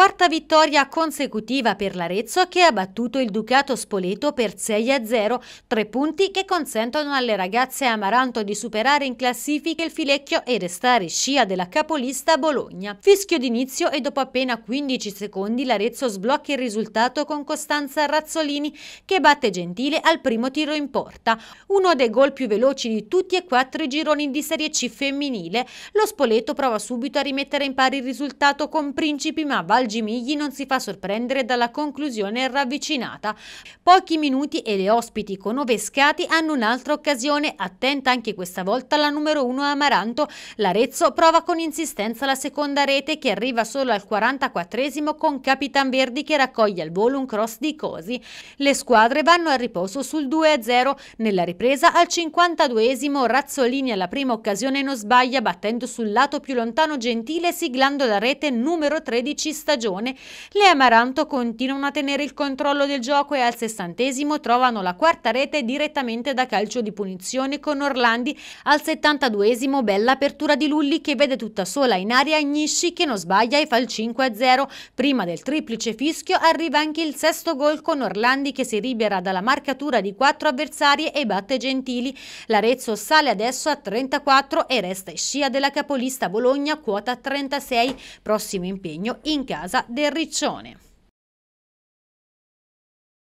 Quarta vittoria consecutiva per l'Arezzo che ha battuto il Ducato Spoleto per 6-0, tre punti che consentono alle ragazze Amaranto di superare in classifica il filecchio e restare scia della capolista Bologna. Fischio d'inizio e dopo appena 15 secondi l'Arezzo sblocca il risultato con Costanza Razzolini che batte Gentile al primo tiro in porta. Uno dei gol più veloci di tutti e quattro i gironi di Serie C femminile. Lo Spoleto prova subito a rimettere in pari il risultato con Principi ma Val Gimigli non si fa sorprendere dalla conclusione ravvicinata. Pochi minuti e le ospiti con Ovescati hanno un'altra occasione, attenta anche questa volta la numero 1 Amaranto. L'Arezzo prova con insistenza la seconda rete che arriva solo al 44esimo con Capitan Verdi che raccoglie al volo un cross di Cosi. Le squadre vanno a riposo sul 2-0. Nella ripresa al 52esimo Razzolini alla prima occasione non sbaglia battendo sul lato più lontano Gentile siglando la rete numero 13 stagione stagione, le Amaranto continuano a tenere il controllo del gioco e al sessantesimo trovano la quarta rete direttamente da calcio di punizione con Orlandi al 72esimo bella apertura di Lulli che vede tutta sola in aria Gnisci che non sbaglia e fa il 5-0. Prima del triplice fischio arriva anche il sesto gol con Orlandi che si libera dalla marcatura di quattro avversari e batte Gentili. L'Arezzo sale adesso a 34 e resta in scia della capolista Bologna quota 36. Prossimo impegno in casa casa del Riccione.